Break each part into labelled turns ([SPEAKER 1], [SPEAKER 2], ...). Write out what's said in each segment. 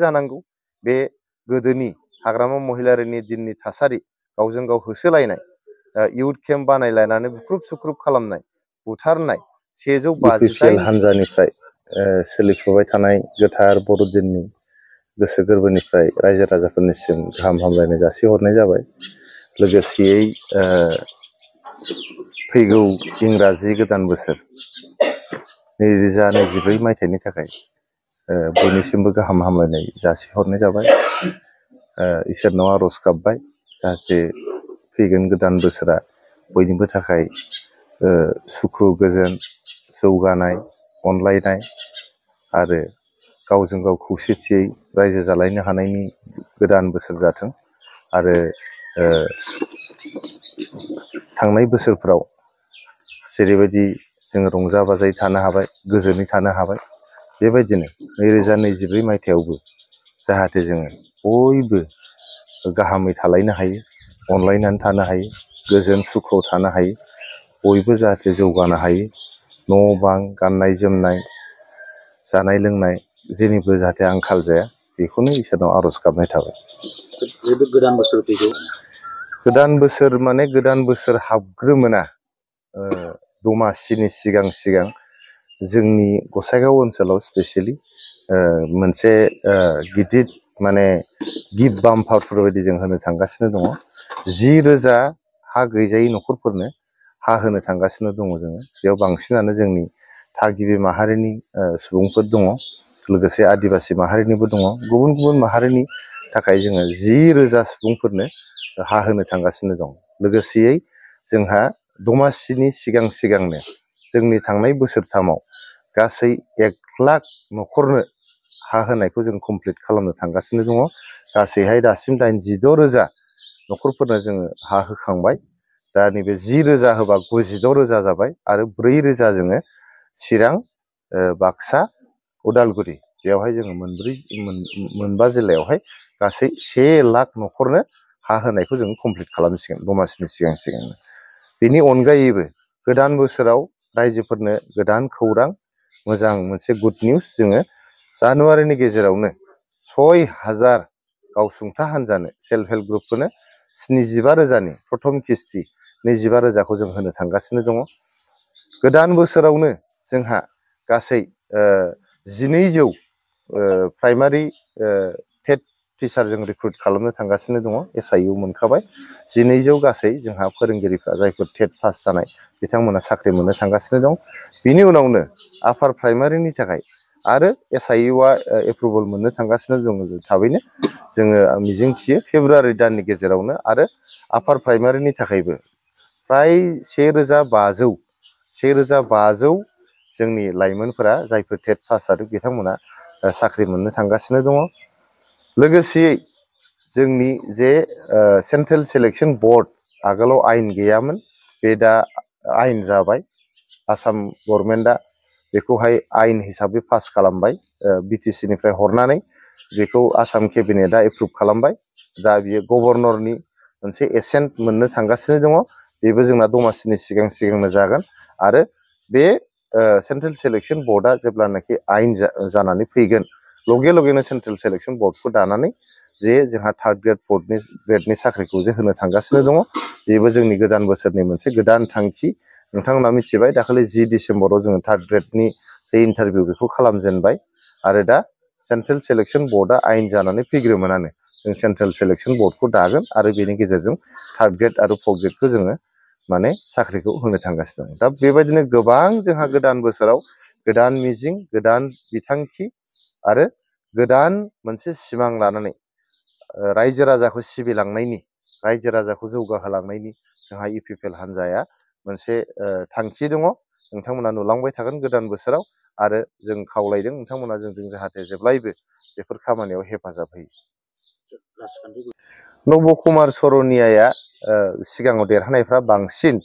[SPEAKER 1] जानांगौ बे गोदोनि हाग्रामा महिलारिनि दिननि थासारि गावजों गाव होसोलायनाय इयुथ केम्प बानायलायनानै बुख्रुब सुख्रुब खालामनाय बुथारनाय सेजौ बाजिदाइन हान्जानिफ्राय सोलिफुबाय थानाय गोथार बर'दिननि गोसो गोरबोनिफ्राय रायजो राजाफोरनिसिम गाहाम हामलायनाय जासिहरनाय जाबाय लोगोसेयै फैगौ इंराजि गोदान बोसोर नैरोजा नैजिब्रै मायथाइनि थाखाय बयनिसिमबो गाहाम हामलायनाय जासिहरनाय जाबाय इसोरनाव आर'ज गाबबाय जाहाथे फैगोन गोदान बोसोरा बयनिबो थाखाय सुखु गोजोन जौगानाय अनलायनाय आरो गावजों गाव खौसेथियै रायजो जालायनो हानायनि गोदान बोसोर जाथों आरो थांनाय बोसोरफोराव जेरैबायदि जोङो रंजा बाजायै थानो हाबाय गोजोनै थानो हाबाय बेबायदिनो नैरोजा नैजिब्रै मायथाइयावबो जाहाथे जोङो बयबो गाहामै थालायनो हायो अनलायनानै थानो हायो गोजोन सुखुआव थानो हायो बयबो जाहाथे जौगानो हायो न' बां गाननाय जोमनाय जानाय लोंनाय जेनिबो जाहाथे आंखाल जाया बेखौनो इसोरनाव आर'ज गाबनाय थाबाय गोदान बोसोर गोदान बोसोर माने गोदान बोसोर हाबग्रोमोना दमासिनि सिगां सिगां जोंनि गसाइगाव ओनसोलाव स्पेसियेलि मोनसे गिदिर माने गिफ्ट बाम्पारफोरबायदि जों होनो थांगासिनो दङ जि रोजा हा गैजायै न'खरफोरनो हा होनो थांगासिनो दङ जोङो बेयाव बांसिनानो जोंनि थागिबि माहारिनि सुबुंफोर दङ लोगोसे आदिबासि माहारिनिबो दङ गुबुन गुबुन माहारिनि थाखाय जोङो जि रोजा सुबुंफोरनो हा होनो थांगासिनो दं लोगोसेयै जोंहा दमासिनि सिगां सिगांनो जोंनि थांनाय बोसोरथामाव गासै एक लाख न'खरनो हा होनायखौ जों कमप्लिट खालामनो थांगासिनो दङ गासैहाय दासिम दाइनजिद' रोजा न'खरफोरनो जोङो हा होखांबाय दा नैबे जि रोजा होबा गुजिद' रोजा जाबाय आरो ब्रै रोजा जोङो चिरां बाक्सा उदालगुरि बेवहाय जोङो मोनब्रै मोनबा जिल्लायावहाय गासै से लाख न'खरनो हा होनायखौ जों कमप्लिट खालामसिगोन दमासिनि सिगां सिगांनो बेनि अनगायैबो गोदान बोसोराव रायजोफोरनो गोदान खौरां मोजां मोनसे गुड निउज जोङो जानुवारिनि गेजेरावनो सय हाजार गावसुंथा हान्जानो सेल्फ हेल्प ग्रुपफोरनो स्निजिबा रोजानि प्रथम किस्ति नैजिबा रोजाखौ जों होनो थांगासिनो दङ गोदान बोसोरावनो जोंहा गासै जिनैजौ प्राइमारि टिचारजों रिक्रुट खालामनो थांगासिनो दङ एस आइ इउ मोनखाबाय जिनैजौ गासै जोंहा फोरोंगिरिफ्रा जायफोर टेट पास जानाय बिथांमोना साख्रि मोननो थांगासिनो दं बिनि उनावनो आफार प्राइमारिनि थाखाय आरो एस आइ इउआ एप्रुभेल मोननो थांगासिनो दङ थाबैनो जोङो मिजिंथियो फेब्रुवारि दाननि गेजेरावनो आरो आफार प्राइमारिनि थाखायबो प्राय से रोजा बाजौ से रोजा बाजौ जोंनि लाइमोनफोरा जायफोर टेट पास जादों बिथांमोना साख्रि मोननो थांगासिनो दङ लोगोसेयै जोंनि जे सेन्ट्रेल सेलेक्सन बर्ड आगोलाव आईन गई बे दा आईन जाबाय आसाम गभर्नमेन्टआ बेखौहाय आयेन हिसाबै पास खालामबाय बिटिसिनिफ्राय हरनानै बेखौ आसाम केबिनेटआ एप्रुभ खालामबाय दा बियो गभर्नरनि मोनसे एसेन्ट मोननो थांगासिनो दङ बेबो जोंना दमासिनि सिगां सिगांनो जागोन आरो बे सेन्ट्रेल सेलेक्सन बर्डआ जेब्लानाखि आयेन जानानै फैगोन লগে লগেনো সেন্ট্রেল সিলেকশন বোর্ডকে দানি যে যা থার্ড গ্রেড ফোর্থ গ্রেডনি সাকরিকে যে হন থাকে দো এবার যিনি গদান বছরনি গদান থাকি নাম মিছিবাই দাখালি জি ডিসেম্বর যা থার্ড গ্রেডনি যে ইন্টারভিউ বিজেনবাই আর দা সেন্ট্রেল সিলেকশন বোর্ডা আইন জানি ফিগ্রমানো যে সেন্ট্রেল সিলেকশন বোর্ডকে দাগান আর বিজেজন থার্ড গ্রেড আর ফোর্থ গ্রেডকে যা মানে সাকরিকে হনে থাকি দো দা বেবাদিন গবান যা গদান বছর গদান মিজিং গদান বিথাকি आरो गोदान मोनसे सिमां लानानै रायजो राजाखौ सिबिलांनायनि रायजो राजाखौ जौगाहोलांनायनि जोंहा इउ पि पि एल हान्जाया मोनसे थांखि दङ नोंथांमोना नुलांबाय थागोन गोदान बोसोराव आरो जों खावलायदों नोंथांमोना जोंजों जाहाथे जेब्लायबो बेफोर खामानियाव हेफाजाब होयो नब कुमार सरनियाया सिगाङाव देरहानायफ्रा बांसिन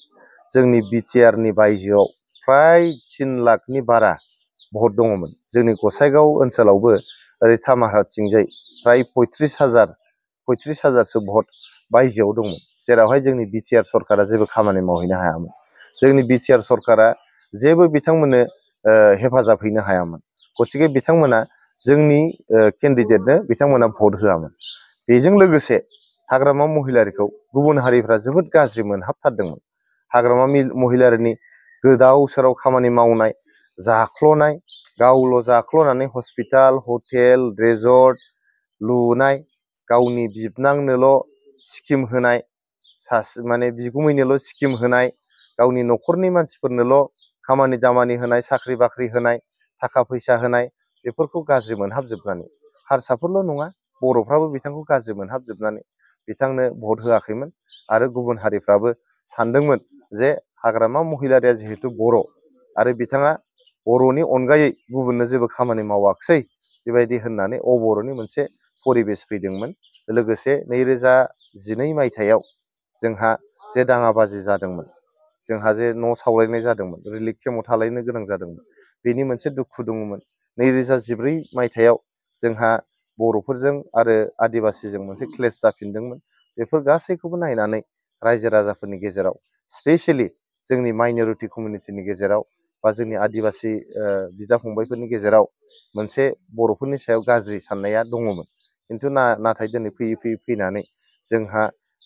[SPEAKER 1] जोंनि बिटिआरनि बायजोआव फ्राय तिन लाखनि बारा भट दङमोन जोंनि गसाइगाव ओनसोलावबो ओरै थामाहाथिंजाय फ्राय पयथ्रिस हाजार पयथ्रिस हाजारसो भट बायजोआव दंमोन जेरावहाय जोंनि बिटिआर सरकारा जेबो खामानि मावहैनो हायामोन जोंनि बिटिआर सरकारा जेबो बिथांमोननो हेफाजाब हैनो हायामोन गथिके बिथांमोना जोंनि केन्डिडेटनो बिथांमोना भट होआमोन बेजों लोगोसे हाग्रामा महिलारिखौ गुबुन हारिफ्रा जोबोद गाज्रि मोनहाबथारदोंमोन हाग्रामा महिलारिनि गोदाव सोराव खामानि मावनाय जाख्लनाय गावल' जाख्ल'नानै हस्पिटाल हटेल रेजर्ट लुनाय गावनि बिबनांनोल' स्किम होनाय सासे माने बिगुमैनोल' स्किम होनाय गावनि न'खरनि मानसिफोरनोल' खामानि दामानि होनाय साख्रि बाख्रि होनाय थाखा फैसा होनाय बेफोरखौ गाज्रि मोनहाबजोबनानै हारसाफोरल' नङा बर'फ्राबो बिथांखौ गाज्रि मोनहाबजोबनानै बिथांनो भट होआखैमोन आरो गुबुन हारिफ्राबो सान्दोंमोन जे हाग्रामा महिलारिया जिहेतु बर' आरो बिथाङा बर'नि अनगायै गुबुननो जेबो खामानि मावाखिसै बेबायदि होननानै अबर'नि मोनसे परिबेस फैदोंमोन लोगोसे नैरोजा जिनै मायथाइयाव जोंहा जे दाङाबाजि जादोंमोन जोंहा जे न' सावलायनाय जादोंमोन रिलिफ केमाव थालायनो गोनां जादोंमोन बेनि मोनसे दुखु दङमोन नैरोजा जिब्रै मायथाइयाव जोंहा बर'फोरजों आरो आदिबासिजों मोनसे क्लेस जाफिनदोंमोन बेफोर गासैखौबो नायनानै रायजो राजाफोरनि गेजेराव स्पेसियेलि जोंनि माइनरिटि कमिउनिटिनि गेजेराव बा जोंनि आदिबासि बिदा फंबायफोरनि गेजेराव मोनसे बर'फोरनि सायाव गाज्रि साननाया दङमोन खिन्थु ना नाथाय दिनै फैयै फैयै फैनानै जोंहा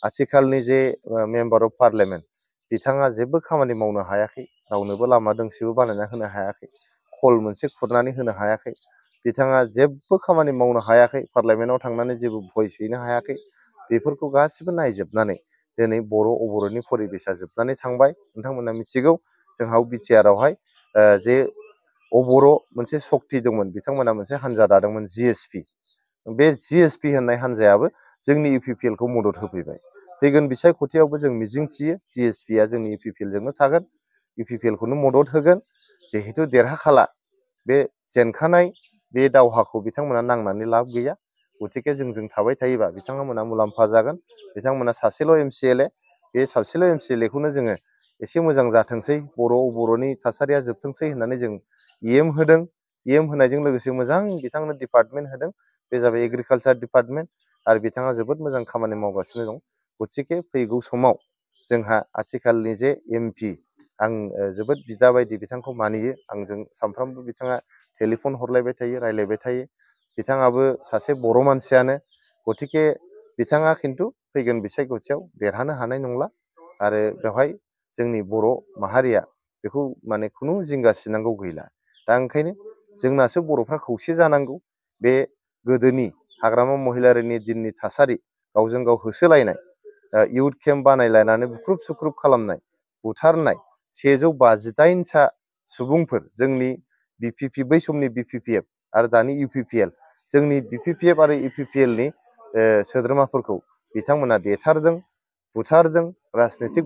[SPEAKER 1] आथिखालनि जे मेम्बार अफ पार्लियामेन्ट बिथाङा जेबो खामानि मावनो हायाखै रावनोबो लामा दोंसेबो बानायना होनो हायाखै खल मोनसे खुरनानै होनो हायाखै बिथाङा जेबो खामानि मावनो हायाखै पार्लियामेन्टाव थांनानै जेबो भइस हैनो हायाखै बेफोरखौ गासिबो नायजोबनानै दिनै बर' अबर'नि परिबेसा जोबनानै थांबाय नोंथांमोना मिथिगौ जोंहा बिटिआरआवहाय जे अबर' मोनसे शक्ति दंमोन बिथांमोना मोनसे हान्जा दादोंमोन जिएसपि बे जिएसपि होननाय हान्जायाबो जोंनि इउपिपिएलखौ मदद होफैबाय फैगोन बिसायख'थियावबो जों मिजिंथियो जिएसपिआ जोंनि इउपिपिएलजोंनो थागोन इउपिपिएलखौनो मदद होगोन जिहेथु देरहाखाला बे जेनखानाय बे दावहाखौ बिथांमोना नांनानै लाब गैया गतिके जोंजों थाबाय थायोबा बिथांमोना मुलाम्फा जागोन बिथांमोना सासेल' एम सि एल ए बे सासेल' एम सि एल ए खौनो जोङो एसे मोजां जाथोंसै बर' बर'नि थासारिया जोबथोंसै होननानै जों इएम होदों इएम होनायजों लोगोसे मोजां बिथांनो डिपार्टमेन्ट होदों बे जाबाय एग्रिकालसार डिपार्टमेन्ट आरो बिथाङा जोबोद मोजां खामानि मावगासिनो दं गथिखे फैगौ समाव जोंहा आथिखालनि जे एम पि आं जोबोद बिदा बायदि बिथांखौ मानियो आंजों सानफ्रामबो बिथाङा टेलिफन हरलायबाय थायो रायलायबाय थायो बिथाङाबो सासे बर' मानसियानो गथिखे बिथाङा खिन्थु फैगोन बिसायख'थियाव देरहानो हानाय नंला आरो बेवहाय जोंनि बर' माहारिया बेखौ माने खुनु जिंगा सिनांगौ गैला दा ओंखायनो जोंनासो बर'फ्रा खौसे जानांगौ बे गोदोनि हाग्रामा महिलारिनि दिननि थासारि गावजों गाव होसोलायनाय इयुथ केम्प बानायलायनानै बुख्रुब सुख्रुब खालामनाय बुथारनाय सेजौ बाजिदाइनसा सुबुंफोर जोंनि बिपिपि बै समनि बिपिपिएफ आरो दानि इउपिपिएल जोंनि बिपिपिएफ आरो इउपिपिएलनि सोद्रोमाफोरखौ बिथांमोना देथारदों बुथारदों राजनितिक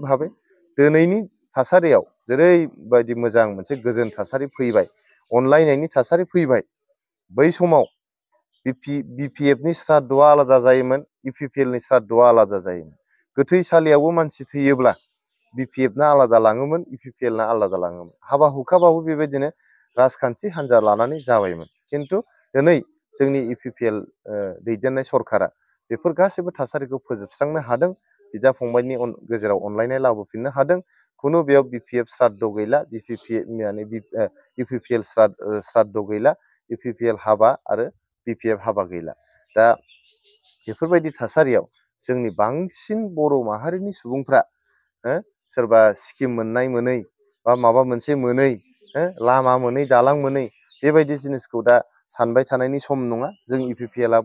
[SPEAKER 1] दिनैनि थासारियाव जेरैबायदि मोजां मोनसे गोजोन थासारि फैबाय अनलायनायनि थासारि फैबाय बै समाव बिपिएफनि श्राद्धआ आलादा जायोमोन इपिपिएलनि श्राद्धआ आलादा जायोमोन गोथैसालियावबो मानसि थैयोब्ला बिपिएफना आलादा लाङोमोन इपिपिएलना आलादा लाङोमोन हाबा हुखाबाबो बेबायदिनो राजखान्थि हान्जा लानानै जाबायमोन खिन्थु दिनै जोंनि इपिपिएल दैदेननाय सरकारा बेफोर गासैबो थासारिखौ फोजोबस्रांनो हादों बिदा फंबायनि गेजेराव अनलायनाय लाबोफिननो हादों खुनु बेयाव बि पि एफ श्राद्ध गैला बि पि पि माने इउ पि पि एल श्राद्ध गैला इउ पि पि एल हाबा आरो बि हाबा गैला दा बेफोरबायदि थासारियाव जोंनि बांसिन बर' माहारिनि सुबुंफ्रा सोरबा स्किम मोननाय मोनै बा माबा मोनसे मोनै लामा मोनै दालां मोनै बेबायदि जिनिसखौ दा सानबाय थानायनि सम नङा जों इउ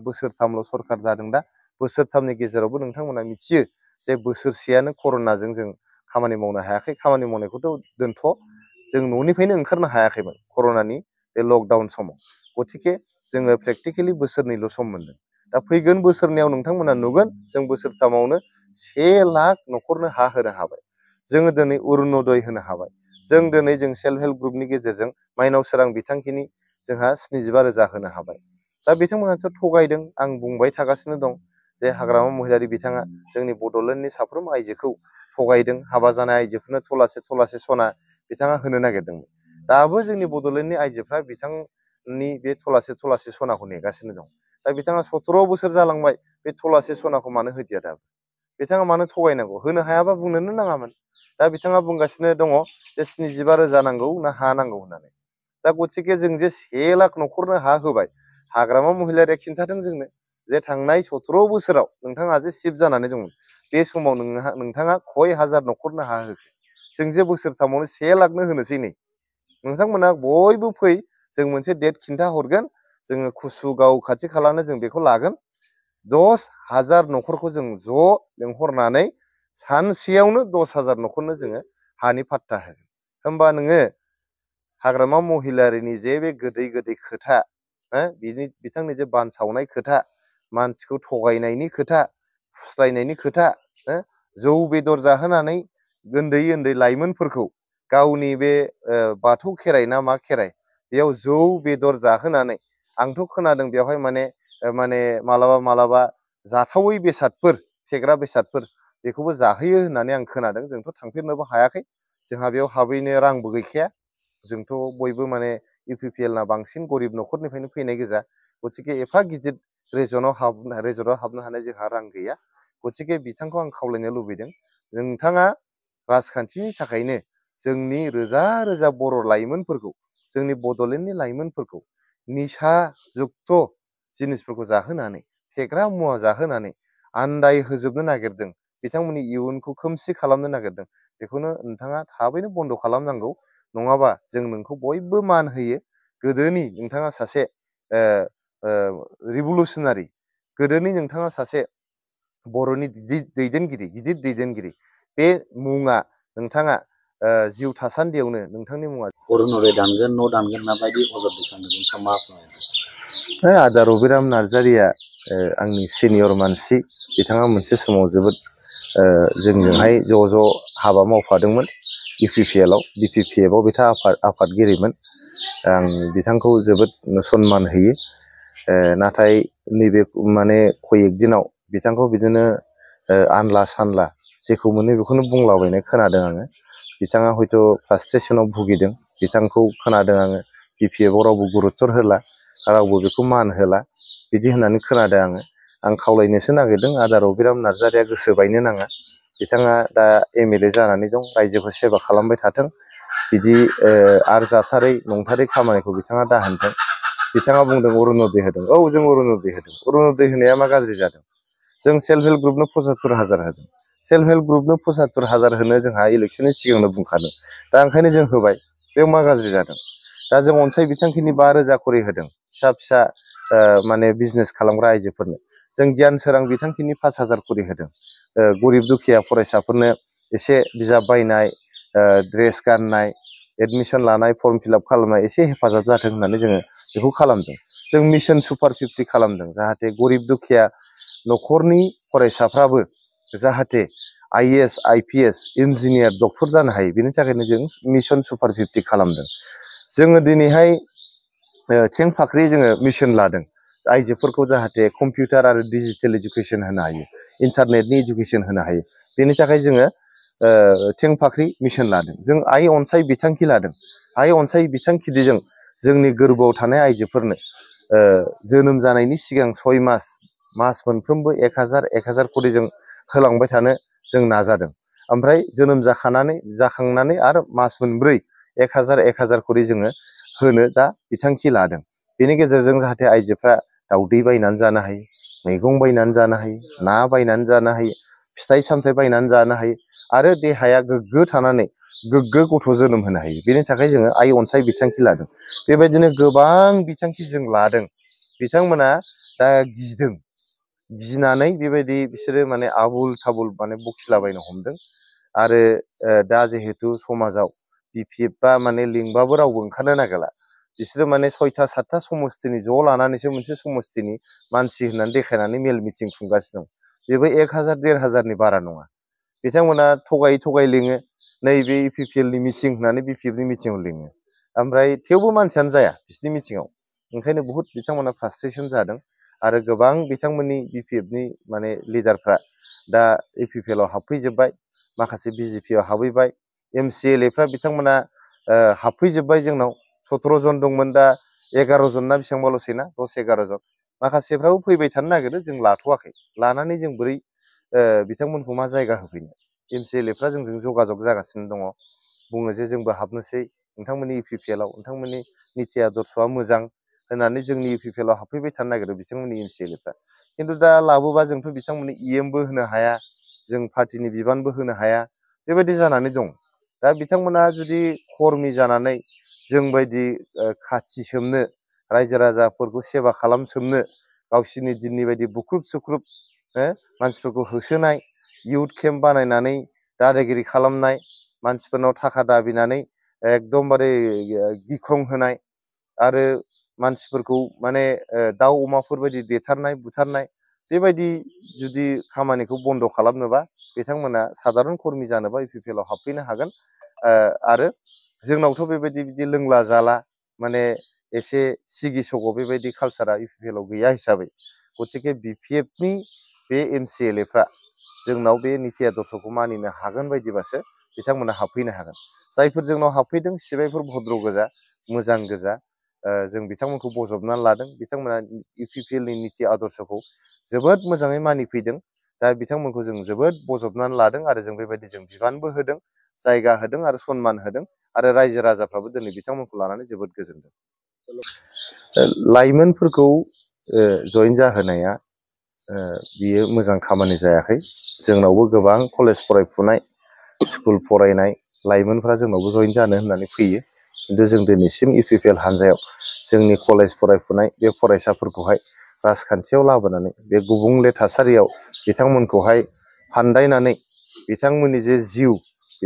[SPEAKER 1] बोसोरथामल' सरकार जादों दा बोसोरथामनि गेजेरावबो नोंथांमोना मिथियो जे बोसोरसेयानो कर'नाजों जों खामानि मावनो हायाखै खामानि मावनायखौथ' दोनथ' जों न'निफ्रायनो ओंखारनो हायाखैमोन कर'नानि बे लकडाउन समाव गथिखे जोङो प्रेक्टिकेलि बोसोरनैल' सम मोनदों दा फैगोन बोसोरनैयाव नोंथांमोना नुगोन जों बोसोरथामावनो से लाख न'खरनो हा होनो हाबाय जोङो दिनै अरुनदय होनो हाबाय जों दिनै जों सेल्फ हेल्प ग्रुपनि गेजेरजों माइनाव सोरां बिथांखिनि जोंहा स्निजिबा रोजा होनो हाबाय दा बिथांमोनाथ' थगायदों आं बुंबाय थागासिनो दं जे हाग्रामा महिलारि बिथाङा जोंनि बड'लेण्डनि साफ्रोम आइजोखौ थगायदों हाबा जानाय आइजोफोरनो थलासे थलासे सना बिथाङा होनो नागिरदोंमोन दाबो जोंनि बड'लेण्डनि आइजोफ्रा बिथांनि बे थलासे थलासे सनाखौ नेगासिनो दं दा बिथाङा सत्र' बोसोर जालांबाय बे थलासे सनाखौ मानो होदिया दाबो बिथाङा मानो थगायनांगौ होनो हायाबा बुंनोनो नाङामोन दा बिथाङा बुंगासिनो दङ जे स्निजिबा रोजा नांगौ ना हा नांगौ होननानै दा गथिखे जों जे से लाख न'खरनो हा होबाय हाग्रामा महिलारिया खिन्थादों जोंनो जे थांनाय सथ्र' बोसोराव नोंथाङा जे सिफ जानानै दंमोन बे समाव नोंथाङा खय हाजार न'खरनो हा जों जे बोसोरथामावनो से लाखनो होनोसै नै नोंथांमोना बयबो फै जों मोनसे डेट खिन्था हरगोन जोङो कुसुगाव खाथि खालानो जों बेखौ लागोन दस हाजार न'खरखौ जों ज' लिंहरनानै सानसेयावनो दस हाजार न'खरनो जोङो हानि फात्ता होगोन होमबा नोङो हाग्रामा महिलारिनि जे बे गोदै गोदै खोथा बिनि बिथांनि जे बानसावनाय खोथा मानसिखौ थगायनायनि खोथा फुस्लायनायनि खोथा जौ बेदर जाहोनानै उन्दै उन्दै लाइमोनफोरखौ गावनि बे बाथौ खेराइ ना मा खेराइ बेयाव जौ बेदर जाहोनानै आंथ' खोनादों बेवहाय माने माने मालाबा मालाबा जाथावै बेसादफोर फेग्रा बेसादफोर बेखौबो जाहोयो होननानै आं खोनादों जोंथ' थांफेरनोबो हायाखै जोंहा बेयाव हाबैनो रांबो गैखाया जोंथ' बयबो माने इउ पि पि एल ना बांसिन गरिब न'खरनिफ्रायनो फैनाय गोजा गथिखे एफा गिदिर रिजनाव हाबनो रिजनाव हाबनो हानाय जोंहा रां गैया गथिखे बिथांखौ आं खावलायनो लुबैदों नोंथाङा राजखान्थिनि थाखायनो जोंनि रोजा रोजा बर' लाइमोनफोरखौ जोंनि बड'लेण्डनि लाइमोनफोरखौ निसा जुक्त जिनिसफोरखौ जाहोनानै फेग्रा मुवा जाहोनानै आन्दाय होजोबनो नागिरदों बिथांमोननि इयुनखौ खोमसि खालामनो नागिरदों बेखौनो नोंथाङा थाबैनो बन्द' खालामनांगौ नङाबा जों नोंखौ बयबो मान होयो गोदोनि नोंथाङा सासे रिभलुसनारि गोदोनि नोंथाङा सासे बर'नि दैदेनगिरि गिदिर दैदेनगिरि बे मुङा नोंथाङा जिउ थासान्दियावनो नोंथांनि मुङा अरुणदय दानगोन न' दानगोन ना बायदि अजद दैखांदों सामा आदा रबिराम नार्जारिया आंनि सिनियर मानसि बिथाङा मोनसे समाव जोबोद जोंजोंहाय ज' ज' हाबा मावफादोंमोन इउपिपिएलआव बिपिपिएफआव बिथाङा आफाद आफादगिरिमोन आं बिथांखौ जोबोद सनमान होयो नाथाय नैबे माने कयेक दिनाव बिथांखौ बिदिनो आनला सानला जेखौ मोनो बेखौनो बुंलाबायनाय खोनादों आङो बिथाङा हयथ' फ्रास्ट्रेसनाव भुगिदों बिथांखौ खोनादों आङो बि पि एफआव रावबो गुरुत्तर होला रावबो बेखौ मान होला बिदि होननानै खोनादों आङो आं खावलायनोसो नागिरदों आदार अबिराम नार्जारिया गोसो बायनो नाङा बिथाङा दा एम एल ए जानानै दं रायजोखौ सेबा खालामबाय थाथों बिदि आरजाथारै नंथारै खामानिखौ बिथाङा दाहोनथों बिथाङा बुंदों अरुनदय होदों औ जों अरुनदय होदों अरुनदय होनाया मा गाज्रि जादों जों सेल्फ हेल्प ग्रुपनो पसात्तर हाजार होदों सेल्फ हेल्प ग्रुपनो पसात्तर हाजार होनो जोंहा इलेक्सननि सिगांनो बुंखादों दा ओंखायनो जों होबाय बेयाव मा गाज्रि जादों दा जों अनसाय बिथांखिनि बा रोजा खरि होदों फिसा फिसा माने बिजनेस खालामग्रा आइजोफोरनो जों गियान सोरां बिथांखिनि पास हाजार खरि होदों गरिब दुखिया फरायसाफोरनो एसे बिजाब बायनाय ड्रेस गाननाय एडमिशन लाने फर्म फिलआप खालामनाय एसे हेफाजाब जाथों होननानै जोङो बेखौ मिशन सुपार फिफ्टि खालामदों जाहाथे गरिब दुखिया न'खरनि फरायसाफ्राबो जाहाथे I S I P S engineer doctor जानो हायो बेनि थाखायनो जों मिशन सुपार फिफ्टि खालामदों जोङो दिनैहाय थें फाख्रि जोङो मिशन लादों आइजोफोरखौ जाहाथे कम्पिउटार आरो डिजिटेल इडुकेसन होनो हायो इन्टारनेटनि इडुकेसन होनो हायो थेंफाख्रि मिशन लादों जों आइ अनसाय बिथांखि लादों आइ अनसाय बिथांखिजों जोंनि गोरबोआव थानाय आइजोफोरनो जोनोम जानायनि सिगां सय मास मास मोनफ्रोमबो एक हाजार एक हाजार खरि होलांबाय थानो जों नाजादों ओमफ्राय जोनोम जाखानानै जाखांनानै आरो मास मोनब्रै एक हाजार एक हाजार खरि जोङो होनो दा बिथांखि लादों बेनि गेजेरजों जाहाथे आइजोफ्रा दाउदै बायनानै जानो हायो मैगं बायनानै जानो हायो ना बायनानै जानो हायो फिथाइ सामथाइ बायनानै जानो हायो आरो देहाया गोग्गो थानानै गोग्गो गथ' जोनोम होनो हायो बेनि थाखाय जोङो आइ अनसाय बिथांखि लादों बेबायदिनो गोबां बिथांखि जों लादों बिथांमोना दा गिदों गिनानै बेबायदि बिसोरो माने आबुल थाबुल माने बखिलाबायनो हमदों आरो दा जिहेथु समाजाव बि पि एफ बा माने लिंबाबो रावबो ओंखारनो नागिरला बिसोरो माने सयथा सातथा समस्थिनि ज' लानानैसो मोनसे समस्थिनि मानसि होननानै देखायनानै मेल मिटिं खुंगासिनो दं बेबो एक हाजार देर हाजारनि बारा नङा बिथांमोना थगायै थगायै लिङो नैबे इउ पि पि एलनि मिटिं होननानै बि पि एफनि मिटिङाव लिङो ओमफ्राय थेवबो मानसियानो जाया बिसोरनि मिटिङाव ओंखायनो बुहुत बिथांमोना फ्रास्ट्रेसन जादों आरो गोबां बिथांमोननि बि पि एफनि माने लिडारफ्रा दा इउ पि पि एलआव हाबफैजोब्बाय माखासे बि जे पिआव हाबहैबाय एम सि एल एफ्रा बिथांमोना हाबफैजोब्बाय जोंनाव सथ्र' जन दंमोन दा एगार' जन ना बेसेबांबाल'सै दस एगार' जन माखासेफ्राबो फैबाय थानो नागिरो जों लाथ'वाखै लानानै जों बोरै बिथांमोनखौ मा जायगा होफैनो एम सि एल एफ्रा जोंजों जगाजग जागासिनो दङ बुङो जे जोंबो हाबनोसै नोंथांमोननि इउ पि पि एलआव नोंथांमोननि निति आदर्शआ मोजां होननानै जोंनि इउ पि पि एलआव हाबफैबाय थानो नागिरो बिथांमोननि एम सि एल एफ्रा खिन्थु दा लाबोबा जोंथ' बिथांमोननो इ एमबो होनो हाया जों पार्टिनि बिबानबो होनो हाया बेबायदि जानानै दं दा बिथांमोना जुदि कर्मि जानानै जोंबायदि खाथि सोमनो रायजो राजाफोरखौ सेबा खालामसोमनो गावसिनि दिननि बायदि बुख्रुब सुख्रुब मानसिफोरखौ होसोनाय इउथ केम्प बानायनानै दादागिरि खालामनाय मानसिफोरनाव थाखा दाबिनानै एखदमबारे गिख्रं होनाय आरो मानसिफोरखौ माने दाउ अमाफोरबायदि देथारनाय बुथारनाय बेबायदि जुदि खामानिखौ बन्द' खालामनोबा बिथांमोना सादारन खरमि जानोबा इउ पि पि एलआव हाबफैनो हागोन आरो जोंनावथ' बेबायदि बिदि लोंला जाला माने एसे सिगिसगाव बेबायदि कालसारा आव गैया हिसाबै गतिके नि बे एम सि एल एफ्रा जोंनाव बे नीति आदर्शखौ मानिनो हागोन बायदिबासो बिथांमोना हाबफैनो हागोन जायफोर जोंनाव हाबफैदों सिबायफोर भद्र गोजा मोजां गोजा जों बिथांमोनखौ बजबनानै लादों बिथांमोना इउ पि पि एल नि नीति आदर्शखौ जोबोद मोजाङै मानिफैदों दा बिथांमोनखौ जों जोबोद बजबनानै लादों आरो जों बेबायदि जों बिबानबो होदों जायगा होदों आरो सनमान होदों आरो रायजो राजाफ्राबो दिनै बिथांमोनखौ लानानै जोबोद गोजोनदों लाइमोनफोरखौ जइन जाहोनाया बियो मोजां खामानि जायाखै जोंनावबो गोबां कलेज फरायफुनाय स्कुल फरायनाय लाइमोनफ्रा जोंनावबो जइन जानो होननानै फैयो खिन्थु जों दिनैसिम इउ पि पि एल हान्जायाव जोंनि कलेज फरायफुनाय बे फरायसाफोरखौहाय राजखान्थियाव लाबोनानै बे गुबुंले थासारियाव बिथांमोनखौहाय फान्दायनानै बिथांमोननि जे जिउ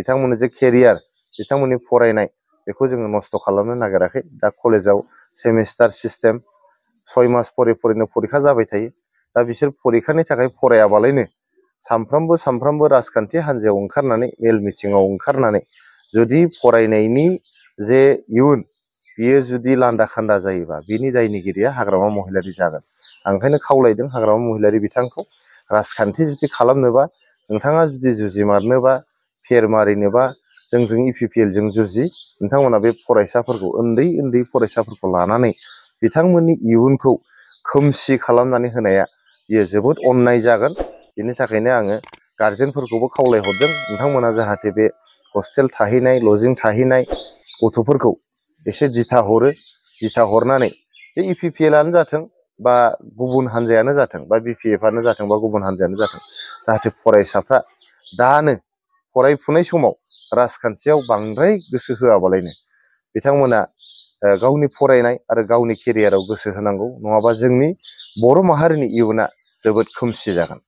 [SPEAKER 1] बिथांमोननि जे केरियार बिथांमोननि फरायनाय बेखौ जोङो नस्थ' खालामनो नागिराखै दा कलेजाव सेमिस्टार सिस्टेम सय मास फरे फरेनो फरिखा जाबाय थायो दा बिसोर फरिखानि थाखाय फरायाबालायनो सानफ्रामबो सानफ्रामबो राजखान्थि हान्जायाव ओंखारनानै मेल मिथिङाव ओंखारनानै जुदि फरायनायनि जे इयुन बियो जुदि लान्दा खान्दा जायोबा बिनि दायनिगिरिया हाग्रामा महिलारि जागोन आं ओंखायनो खावलायदों हाग्रामा महिलारि बिथांखौ राजखान्थि जुदि खालामनोबा नोंथाङा जुदि जुजिमारनोबा फेर मारिनोबा जोंजों इउ पि पि एलजों जुजि नोंथांमोना बे फरायसाफोरखौ उन्दै उन्दै को लानानै बिथांमोननि इयुनखौ खोमसि खालामनानै होनाया बियो जोबोद अननाय जागोन बेनि थाखायनो आङो गारजेनफोरखौबो खावलायहरदों नोंथांमोना जाहाथे बे हस्टेल थाहैनाय लजिं थाहैनाय गथ'फोरखौ एसे दिथा हरो दिथा हरनानै बे इउ पि जाथों बा गुबुन हान्जायानो जाथों बा बि पि जाथों बा गुबुन हान्जायानो जाथों जाहाथे फरायसाफ्रा दानो फरायफुनाय समाव राजखान्थियाव बांद्राय गोसो होआबालायनो बिथांमोना गावनि फरायनाय आरो गावनि केरियाराव गोसो होनांगौ नङाबा जोंनि बर' माहारिनि इयुना जोबोद खोमसि जागोन